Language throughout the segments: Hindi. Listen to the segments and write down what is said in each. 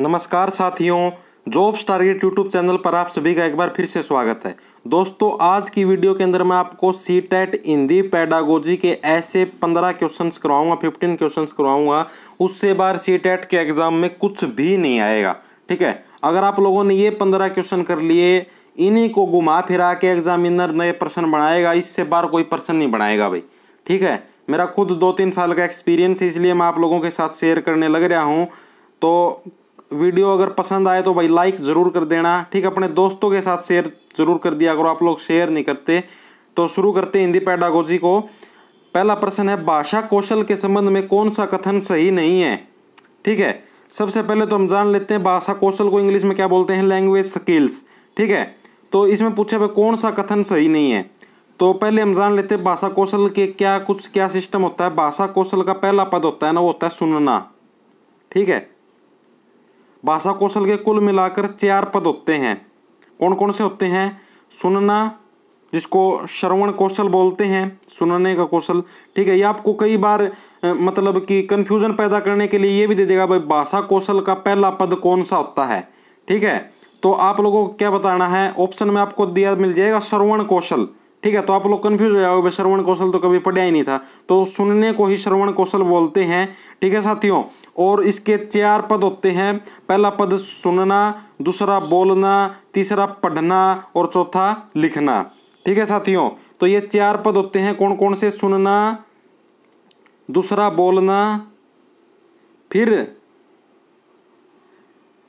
नमस्कार साथियों जॉब्स टारगेट यूट्यूब चैनल पर आप सभी का एक बार फिर से स्वागत है दोस्तों आज की वीडियो के अंदर मैं आपको सी टेट हिंदी पैडागोजी के ऐसे पंद्रह क्वेश्चंस करवाऊंगा फिफ्टीन क्वेश्चंस करवाऊंगा उससे बार सी टेट के एग्ज़ाम में कुछ भी नहीं आएगा ठीक है अगर आप लोगों ने ये पंद्रह क्वेश्चन कर लिए इन्हीं को घुमा फिरा के एग्जामिनर नए प्रश्न बनाएगा इससे बार कोई प्रश्न नहीं बनाएगा भाई ठीक है मेरा खुद दो तीन साल का एक्सपीरियंस है इसलिए मैं आप लोगों के साथ शेयर करने लग रहा हूँ तो वीडियो अगर पसंद आए तो भाई लाइक ज़रूर कर देना ठीक अपने दोस्तों के साथ शेयर ज़रूर कर दिया करो आप लोग शेयर नहीं करते तो शुरू करते हिंदी पैडागोजी को पहला प्रश्न है भाषा कौशल के संबंध में कौन सा कथन सही नहीं है ठीक है सबसे पहले तो हम जान लेते हैं भाषा कौशल को इंग्लिश में क्या बोलते हैं लैंग्वेज स्किल्स ठीक है तो इसमें पूछे भाई कौन सा कथन सही नहीं है तो पहले हम जान लेते हैं भाषा कौशल के क्या कुछ क्या सिस्टम होता है भाषा कौशल का पहला पद होता है ना वो होता है सुनना ठीक है भाषा कौशल के कुल मिलाकर चार पद होते हैं कौन कौन से होते हैं सुनना जिसको श्रवण कौशल बोलते हैं सुनने का कौशल ठीक है ये आपको कई बार मतलब कि कन्फ्यूज़न पैदा करने के लिए ये भी दे देगा भाई भाषा कौशल का पहला पद कौन सा होता है ठीक है तो आप लोगों को क्या बताना है ऑप्शन में आपको दिया मिल जाएगा श्रवण कौशल ठीक है तो आप लोग कंफ्यूज हो जाओगे श्रवण कौशल तो कभी पढ़ा ही नहीं था तो सुनने को ही श्रवण कौशल बोलते हैं ठीक है साथियों और इसके चार पद होते हैं पहला पद सुनना दूसरा बोलना तीसरा पढ़ना और चौथा लिखना ठीक है साथियों तो ये चार पद होते हैं कौन कौन से सुनना दूसरा बोलना फिर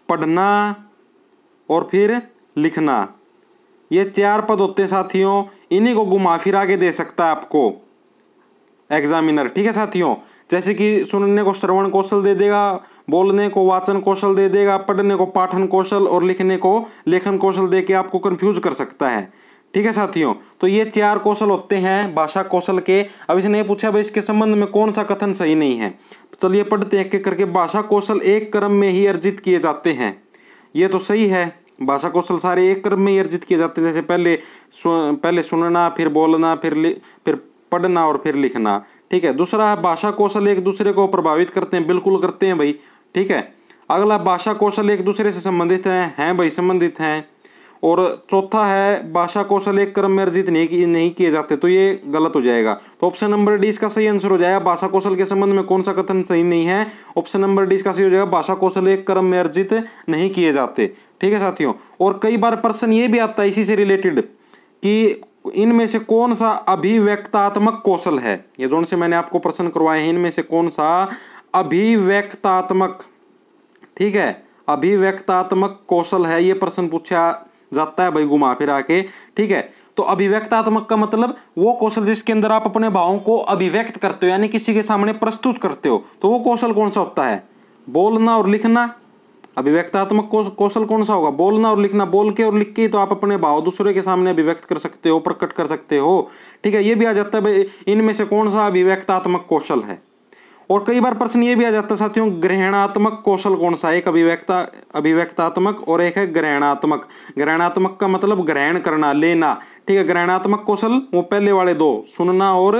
पढ़ना और फिर लिखना ये चार पद होते हैं साथियों इन्हीं को घुमा फिरा के दे सकता है आपको एग्जामिनर ठीक है साथियों जैसे कि सुनने को श्रवण कौशल दे देगा बोलने को वाचन कौशल दे देगा पढ़ने को पाठन कौशल और लिखने को लेखन कौशल दे के आपको कन्फ्यूज कर सकता है ठीक है साथियों तो ये चार कौशल होते हैं भाषा कौशल के अब इसने ये पूछा भाई इसके संबंध में कौन सा कथन सही नहीं है चलिए पढ़ते हैं एक करके भाषा कौशल एक क्रम में ही अर्जित किए जाते हैं ये तो सही है भाषा कौशल सारे एक क्रम में ही अर्जित किए जाते हैं जैसे पहले सु, पहले सुनना फिर बोलना फिर फिर पढ़ना और फिर लिखना ठीक है दूसरा है भाषा कौशल एक दूसरे को प्रभावित करते हैं बिल्कुल करते हैं भाई ठीक है अगला भाषा कौशल एक दूसरे से संबंधित हैं हैं भाई संबंधित हैं और चौथा है भाषा कौशल एक क्रम में अर्जित नहीं नहीं किए जाते तो ये गलत हो जाएगा तो ऑप्शन नंबर डी इसका सही आंसर हो जाएगा भाषा कौशल के संबंध में कौन सा कथन सही नहीं है ऑप्शन नंबर डी इसका सही हो जाएगा भाषा कौशल एक क्रम में अर्जित नहीं किए जाते ठीक है साथियों और कई बार प्रश्न ये भी आता है इसी से रिलेटेड कि इनमें से कौन सा अभिव्यक्तात्मक कौशल है ये दोनों से मैंने आपको प्रश्न करवाए हैं इनमें से कौन सा अभिव्यक्तात्मक ठीक है अभिव्यक्तात्मक कौशल है ये प्रश्न पूछा जाता है भाई घुमा फिर आके ठीक है तो अभिव्यक्तात्मक का मतलब वो कौशल जिसके अंदर आप अपने भावों को अभिव्यक्त करते हो यानी किसी के सामने प्रस्तुत करते हो तो वो कौशल कौन सा होता है बोलना और लिखना अभिव्यक्तात्मक कौशल कौन सा होगा बोलना और लिखना बोल के और लिख के तो आप अपने भाव दूसरे के सामने अभिव्यक्त कर सकते हो प्रकट कर सकते हो ठीक है ये भी आ जाता है इनमें से कौन सा अभिव्यक्तात्मक कौशल है और कई बार प्रश्न ये भी आ जाता है साथियों ग्रहणात्मक कौशल कौन सा एक अभिव्यक्ता अभिव्यक्तात्मक और एक है ग्रहणात्मक ग्रहणात्मक का मतलब ग्रहण करना लेना ठीक है ग्रहणात्मक कौशल वो पहले वाले दो सुनना और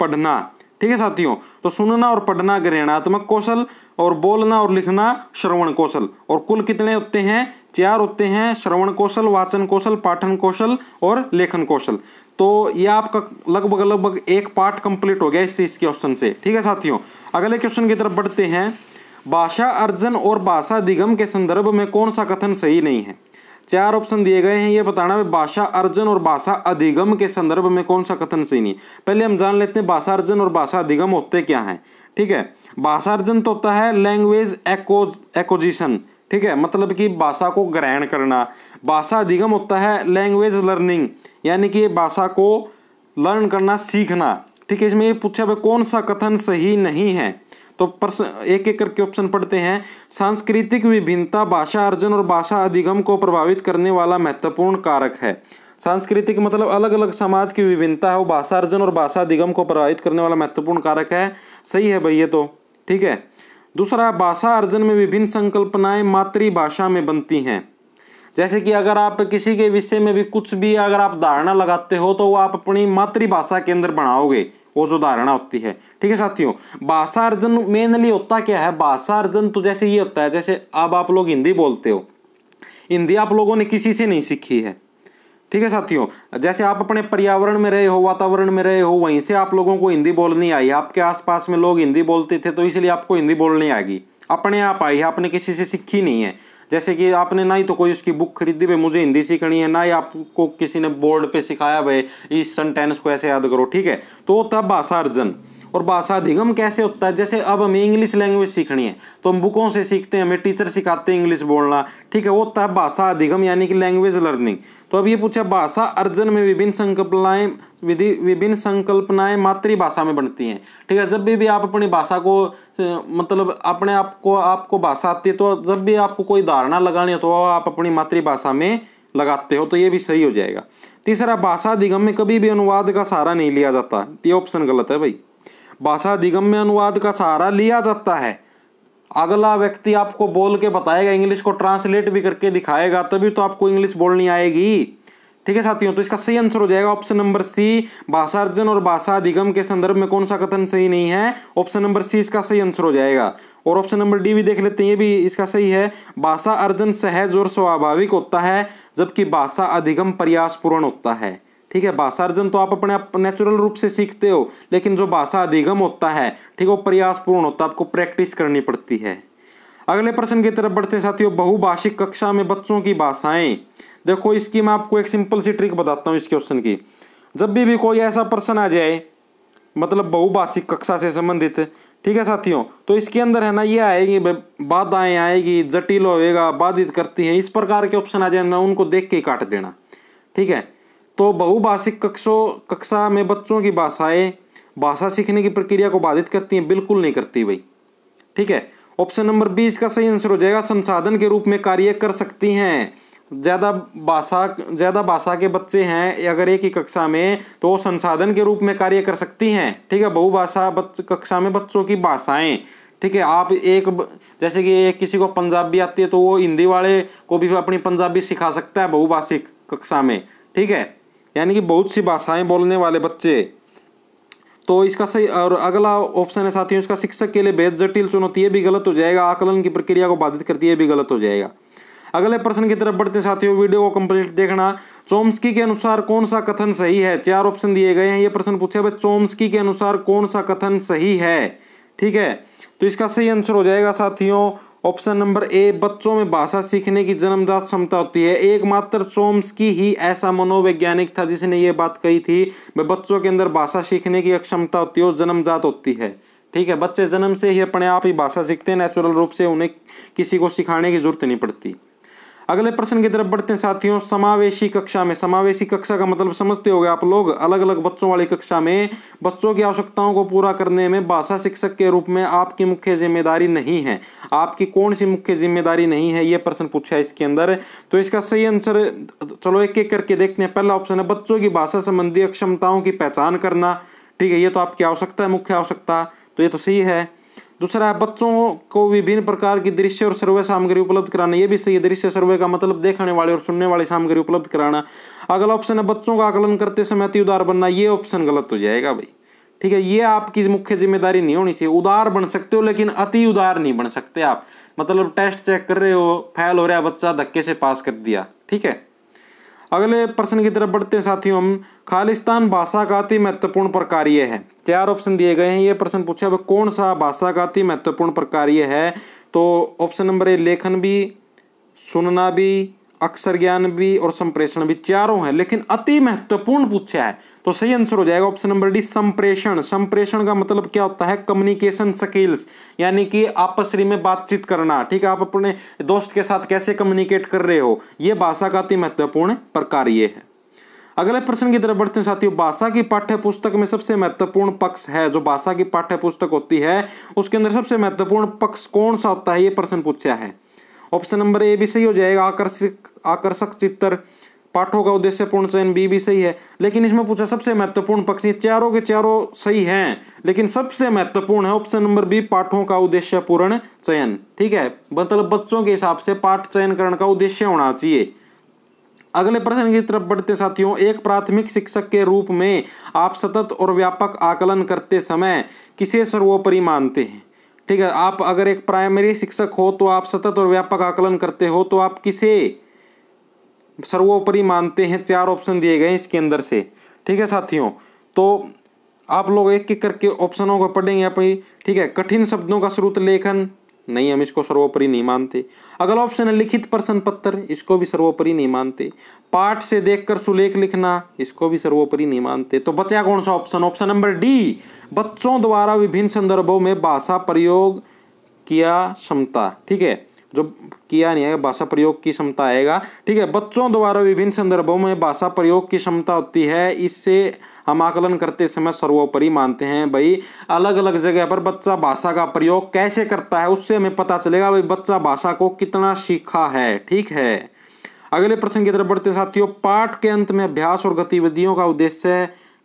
पढ़ना ठीक है साथियों तो सुनना और पढ़ना ग्रहणात्मक कौशल और बोलना और लिखना श्रवण कौशल और कुल कितने होते हैं चार होते हैं श्रवण कौशल वाचन कौशल पाठन कौशल और लेखन कौशल तो ये आपका लगभग लगभग एक पार्ट कंप्लीट हो गया इस चीज़ के ऑप्शन से ठीक है साथियों अगले क्वेश्चन की तरफ बढ़ते हैं भाषा अर्जन और भाषा दिगम के संदर्भ में कौन सा कथन सही नहीं है चार ऑप्शन दिए गए हैं ये बताना है भाषा अर्जन और भाषा अधिगम के संदर्भ में कौन सा कथन सही नहीं पहले हम जान लेते हैं भाषा अर्जन और भाषा अधिगम होते क्या हैं ठीक है भाषा अर्जन तो होता है लैंग्वेज एक्जिशन एकोजिशन ठीक है मतलब कि भाषा को ग्रहण करना भाषा अधिगम होता है लैंग्वेज लर्निंग यानी कि भाषा को लर्न करना सीखना ठीक है इसमें ये पूछा भाई कौन सा कथन सही नहीं है तो प्रश्न एक एक करके ऑप्शन पढ़ते हैं सांस्कृतिक विभिन्नता भाषा अर्जन और भाषा अधिगम को प्रभावित करने वाला महत्वपूर्ण कारक है सांस्कृतिक मतलब अलग अलग समाज की विभिन्नता है वो भाषा अर्जन और भाषा अधिगम को प्रभावित करने वाला महत्वपूर्ण कारक है सही है भैया तो ठीक है दूसरा भाषा अर्जन में विभिन्न संकल्पनाएं मातृभाषा में बनती हैं जैसे कि अगर आप किसी के विषय में भी कुछ भी अगर आप धारणा लगाते हो तो वो आप अपनी मातृभाषा के अंदर बनाओगे वो जो धारणा होती है ठीक है साथियों भाषा अर्जन मेनली होता क्या है भाषा अर्जन तो जैसे ये होता है जैसे अब आप लोग हिंदी बोलते हो हिंदी आप लोगों ने किसी से नहीं सीखी है ठीक है साथियों जैसे आप अपने पर्यावरण में रहे हो वातावरण में रहे हो वहीं से आप लोगों को हिंदी बोलनी आई आपके आसपास में लोग हिंदी बोलते थे तो इसलिए आपको हिंदी बोलनी आएगी अपने आप आई है आपने किसी से सीखी नहीं है जैसे कि आपने ना ही तो कोई उसकी बुक खरीदी भाई मुझे हिंदी सीखनी है ना ही आपको किसी ने बोर्ड पे सिखाया भाई इस सेंटेंस को ऐसे याद करो ठीक है तो था भाषा अर्जन और भाषा अधिगम कैसे होता है जैसे अब हमें इंग्लिश लैंग्वेज सीखनी है तो हम बुकों से सीखते हैं हमें टीचर सिखाते हैं इंग्लिश बोलना ठीक है वो होता है भाषा अधिगम यानी कि लैंग्वेज लर्निंग तो अब ये पूछा भाषा अर्जन में विभिन्न संकल्पनाएं विधि विभिन्न संकल्पनाएं मातृभाषा में बनती हैं ठीक है जब भी भी आप अपनी भाषा को मतलब अपने आप को आपको भाषा आती है तो जब भी आपको कोई धारणा लगानी हो तो आप अपनी मातृभाषा में लगाते हो तो ये भी सही हो जाएगा तीसरा भाषा अधिगम में कभी भी अनुवाद का सहारा नहीं लिया जाता ये ऑप्शन गलत है भाई भाषा अधिगम में अनुवाद का सहारा लिया जाता है अगला व्यक्ति आपको बोल के बताएगा इंग्लिश को ट्रांसलेट भी करके दिखाएगा तभी तो आपको इंग्लिश बोलनी आएगी ठीक है साथियों तो इसका सही आंसर हो जाएगा ऑप्शन नंबर सी भाषा अर्जन और भाषा अधिगम के संदर्भ में कौन सा कथन सही नहीं है ऑप्शन नंबर सी इसका सही आंसर हो जाएगा और ऑप्शन नंबर डी भी देख लेते हैं ये भी इसका सही है भाषा अर्जन सहज और स्वाभाविक होता है जबकि भाषा अधिगम प्रयासपूर्ण होता है ठीक है अर्जन तो आप अपने आप नेचुरल रूप से सीखते हो लेकिन जो भाषा अधिगम होता है ठीक है वो प्रयासपूर्ण होता है आपको प्रैक्टिस करनी पड़ती है अगले प्रश्न की तरफ बढ़ते हैं साथियों बहुभाषिक कक्षा में बच्चों की भाषाएं देखो इसकी मैं आपको एक सिंपल सी ट्रिक बताता हूँ इस क्वेश्चन की जब भी भी कोई ऐसा प्रश्न आ जाए मतलब बहुभाषिक कक्षा से संबंधित ठीक है साथियों तो इसके अंदर है ना ये आएगी बाधाएं आएगी जटिल होएगा बाधित करती हैं इस प्रकार के ऑप्शन आ जाए ना उनको देख के ही काट देना ठीक है तो बहुभाषिक कक्षों कक्षा में बच्चों की भाषाएं भाषा सीखने की प्रक्रिया को बाधित करती हैं बिल्कुल नहीं करती भाई ठीक है ऑप्शन नंबर बी इसका सही आंसर हो जाएगा संसाधन के रूप में कार्य कर सकती हैं ज़्यादा भाषा ज़्यादा भाषा के बच्चे हैं अगर एक ही कक्षा में तो वो संसाधन के रूप में कार्य कर सकती हैं ठीक है बहुभाषा बच कक्षा में बच्चों की भाषाएं ठीक है आप एक जैसे कि एक किसी को पंजाबी आती है तो वो हिंदी वाले को भी अपनी पंजाबी सिखा सकता है बहुभाषिक कक्षा में ठीक है यानी कि बहुत सी भाषाएं बोलने वाले बच्चे तो इसका सही और अगला ऑप्शन है साथियों इसका शिक्षक के लिए बेहद जटिल चुनौती भी गलत हो जाएगा आकलन की प्रक्रिया को बाधित करती है भी गलत हो जाएगा अगले प्रश्न की तरफ बढ़ते साथियों वीडियो को कंप्लीट देखना चोम्स्की के अनुसार कौन सा कथन सही है चार ऑप्शन दिए गए हैं ये प्रश्न पूछा भाई चोम्स्की के अनुसार कौन सा कथन सही है ठीक है तो इसका सही आंसर हो जाएगा साथियों ऑप्शन नंबर ए बच्चों में भाषा सीखने की जन्मजात क्षमता होती है एकमात्र चोम्स की ही ऐसा मनोवैज्ञानिक था जिसने ये बात कही थी वह बच्चों के अंदर भाषा सीखने की अक्षमता होती है और जन्मजात होती है ठीक है बच्चे जन्म से ही अपने आप ही भाषा सीखते हैं नेचुरल रूप से उन्हें किसी को सिखाने की जरूरत नहीं पड़ती अगले प्रश्न की तरफ बढ़ते हैं साथियों समावेशी कक्षा में समावेशी कक्षा का मतलब समझते हो आप लोग अलग अलग बच्चों वाली कक्षा में बच्चों की आवश्यकताओं को पूरा करने में भाषा शिक्षक के रूप में आपकी मुख्य जिम्मेदारी नहीं है आपकी कौन सी मुख्य जिम्मेदारी नहीं है ये प्रश्न पूछा है इसके अंदर तो इसका सही आंसर चलो एक एक करके देखते हैं पहला ऑप्शन है बच्चों की भाषा संबंधी अक्षमताओं की पहचान करना ठीक है ये तो आपकी आवश्यकता है मुख्य आवश्यकता तो ये तो सही है दूसरा है बच्चों को विभिन्न प्रकार की दृश्य और सर्वे सामग्री उपलब्ध कराना ये भी सही है दृश्य सर्वे का मतलब देखने वाले और सुनने वाली सामग्री उपलब्ध कराना अगला ऑप्शन है बच्चों का आकलन करते समय अति उदार बनना ये ऑप्शन गलत हो जाएगा भाई ठीक है ये आपकी मुख्य जिम्मेदारी नहीं होनी चाहिए उदार बन सकते हो लेकिन अति उदार नहीं बन सकते आप मतलब टेस्ट चेक कर रहे हो फैल हो रहा बच्चा धक्के से पास कर दिया ठीक है अगले प्रश्न की तरफ बढ़ते हैं साथियों हम खालिस्तान भाषा का अति महत्वपूर्ण ये है चार ऑप्शन दिए गए हैं ये प्रश्न पूछा है कौन सा भाषा का अति महत्वपूर्ण ये है तो ऑप्शन नंबर ए लेखन भी सुनना भी अक्षर ज्ञान भी और संप्रेषण भी चारों है लेकिन अति महत्वपूर्ण पूछा है तो सही आंसर हो जाएगा ऑप्शन नंबर डी संप्रेषण संप्रेषण का मतलब क्या होता है कम्युनिकेशन स्किल्स यानी कि आपसरी में बातचीत करना ठीक है आप अपने दोस्त के साथ कैसे कम्युनिकेट कर रहे हो ये भाषा का अति महत्वपूर्ण प्रकार ये है अगले प्रश्न की तरफ बढ़ते हैं साथियों भाषा की पाठ्य पुस्तक में सबसे महत्वपूर्ण पक्ष है जो भाषा की पाठ्य पुस्तक होती है उसके अंदर सबसे महत्वपूर्ण पक्ष कौन सा होता है ये प्रश्न पूछा है ऑप्शन नंबर ए भी सही हो जाएगा आकर्षक आकर्षक चित्र पाठों का उद्देश्य पूर्ण चयन बी भी सही है लेकिन इसमें पूछा सबसे महत्वपूर्ण पक्ष ये चारों के चारों सही हैं लेकिन सबसे महत्वपूर्ण है ऑप्शन नंबर बी पाठों का उद्देश्य पूर्ण चयन ठीक है मतलब बच्चों के हिसाब से पाठ चयन करण का उद्देश्य होना चाहिए अगले प्रश्न की तरफ बढ़ते साथियों एक प्राथमिक शिक्षक के रूप में आप सतत और व्यापक आकलन करते समय किसे सर्वोपरि मानते हैं ठीक है आप अगर एक प्राइमरी शिक्षक हो तो आप सतत और व्यापक आकलन करते हो तो आप किसे सर्वोपरि मानते हैं चार ऑप्शन दिए गए इसके अंदर से ठीक है साथियों तो आप लोग एक एक करके ऑप्शनों को पढ़ेंगे अपनी ठीक है कठिन शब्दों का श्रुत लेखन नहीं हम इसको सर्वोपरि नहीं मानते अगला ऑप्शन है लिखित प्रश्न पत्र इसको भी सर्वोपरि नहीं मानते पाठ से देखकर सुलेख लिखना इसको भी सर्वोपरि नहीं मानते तो बचा कौन सा ऑप्शन ऑप्शन नंबर डी बच्चों द्वारा विभिन्न संदर्भों में भाषा प्रयोग किया क्षमता ठीक है जो किया नहीं है भाषा प्रयोग की क्षमता आएगा ठीक है बच्चों द्वारा विभिन्न संदर्भों में भाषा प्रयोग की क्षमता होती है इससे हम आकलन करते समय सर्वोपरि मानते हैं भाई अलग अलग जगह पर बच्चा भाषा का प्रयोग कैसे करता है उससे हमें पता चलेगा भाई बच्चा भाषा को कितना सीखा है ठीक है अगले प्रश्न की तरफ बढ़ते साथियों पाठ के अंत में अभ्यास और गतिविधियों का उद्देश्य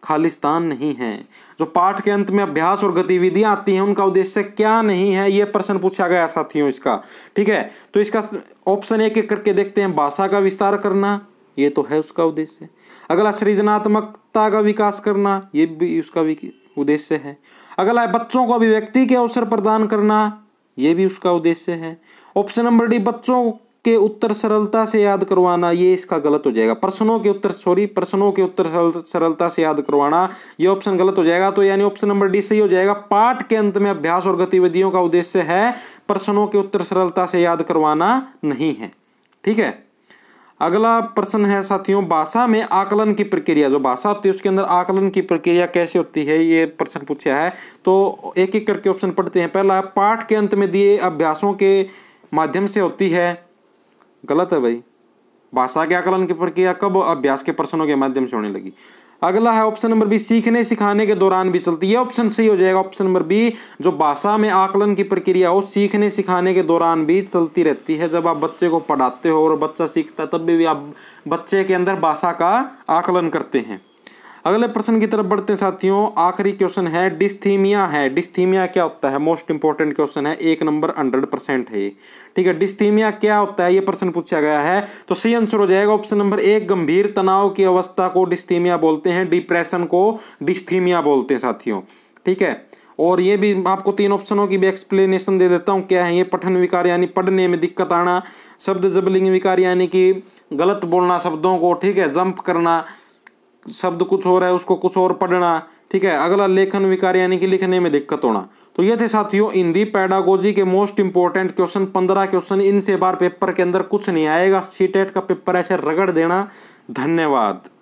खालिस्तान नहीं है जो पाठ के अंत में अभ्यास और गतिविधियां आती हैं उनका उद्देश्य क्या नहीं है ये प्रश्न पूछा गया साथियों इसका ठीक है तो इसका ऑप्शन एक एक करके देखते हैं भाषा का विस्तार करना ये तो है उसका उद्देश्य अगला सृजनात्मकता का विकास करना ये भी उसका उद्देश्य है अगला है बच्चों को अभिव्यक्ति के अवसर प्रदान करना ये भी उसका उद्देश्य है ऑप्शन नंबर डी बच्चों के उत्तर सरलता से याद करवाना ये इसका गलत हो जाएगा प्रश्नों के उत्तर सॉरी प्रश्नों के उत्तर सरलता से याद करवाना ये ऑप्शन गलत हो जाएगा तो यानी ऑप्शन नंबर डी सही हो जाएगा पाठ के अंत में अभ्यास और गतिविधियों का उद्देश्य है प्रश्नों के उत्तर सरलता से याद करवाना नहीं है ठीक है अगला प्रश्न है साथियों भाषा में आकलन की प्रक्रिया जो भाषा होती है उसके अंदर आकलन की प्रक्रिया कैसे होती है ये प्रश्न पूछा है तो एक एक करके ऑप्शन पढ़ते हैं पहला पाठ के अंत में दिए अभ्यासों के माध्यम से होती है गलत है भाई भाषा के आकलन की प्रक्रिया कब अभ्यास के प्रश्नों के माध्यम से होने लगी अगला है ऑप्शन नंबर बी सीखने सिखाने के दौरान भी चलती है ऑप्शन सही हो जाएगा ऑप्शन नंबर बी जो भाषा में आकलन की प्रक्रिया हो सीखने सिखाने के दौरान भी चलती रहती है जब आप बच्चे को पढ़ाते हो और बच्चा सीखता है तब भी आप बच्चे के अंदर भाषा का आकलन करते हैं अगले प्रश्न की तरफ बढ़ते हैं साथियों आखिरी क्वेश्चन है डिस्थीमिया है डिस्थीमिया क्या होता है मोस्ट इंपॉर्टेंट क्वेश्चन है एक नंबर हंड्रेड परसेंट है ठीक है डिस्थीमिया क्या होता है ये प्रश्न पूछा गया है तो सही आंसर हो जाएगा ऑप्शन नंबर एक गंभीर तनाव की अवस्था को डिस्थीमिया बोलते हैं डिप्रेशन को डिस्थीमिया बोलते हैं साथियों ठीक है और ये भी आपको तीन ऑप्शनों की भी एक्सप्लेनेशन दे देता हूँ क्या है ये पठन विकार यानी पढ़ने में दिक्कत आना शब्द जबलिंग विकार यानी कि गलत बोलना शब्दों को ठीक है जंप करना शब्द कुछ और है उसको कुछ और पढ़ना ठीक है अगला लेखन विकार यानी कि लिखने में दिक्कत होना तो ये थे साथियों हिंदी पैडागोजी के मोस्ट इंपॉर्टेंट क्वेश्चन पंद्रह क्वेश्चन इनसे बार पेपर के अंदर कुछ नहीं आएगा सी e का पेपर ऐसे रगड़ देना धन्यवाद